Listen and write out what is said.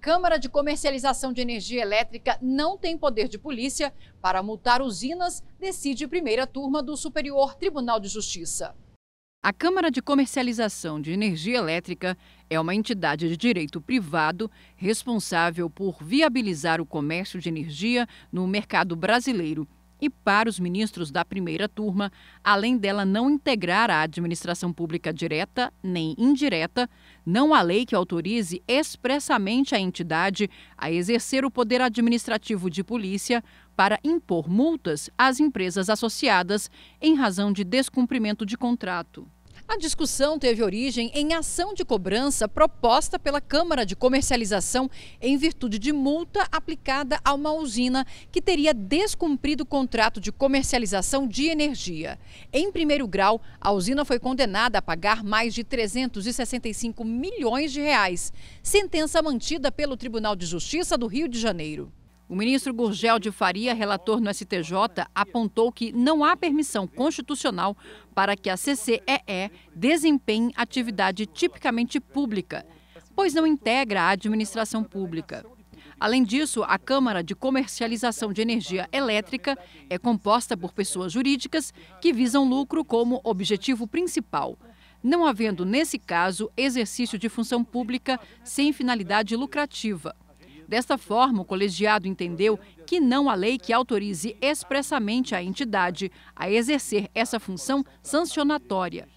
Câmara de Comercialização de Energia Elétrica não tem poder de polícia para multar usinas, decide primeira turma do Superior Tribunal de Justiça. A Câmara de Comercialização de Energia Elétrica é uma entidade de direito privado responsável por viabilizar o comércio de energia no mercado brasileiro e para os ministros da primeira turma, além dela não integrar a administração pública direta nem indireta, não há lei que autorize expressamente a entidade a exercer o poder administrativo de polícia para impor multas às empresas associadas em razão de descumprimento de contrato. A discussão teve origem em ação de cobrança proposta pela Câmara de Comercialização em virtude de multa aplicada a uma usina que teria descumprido o contrato de comercialização de energia. Em primeiro grau, a usina foi condenada a pagar mais de 365 milhões de reais, sentença mantida pelo Tribunal de Justiça do Rio de Janeiro. O ministro Gurgel de Faria, relator no STJ, apontou que não há permissão constitucional para que a CCEE desempenhe atividade tipicamente pública, pois não integra a administração pública. Além disso, a Câmara de Comercialização de Energia Elétrica é composta por pessoas jurídicas que visam lucro como objetivo principal, não havendo, nesse caso, exercício de função pública sem finalidade lucrativa. Desta forma, o colegiado entendeu que não há lei que autorize expressamente a entidade a exercer essa função sancionatória.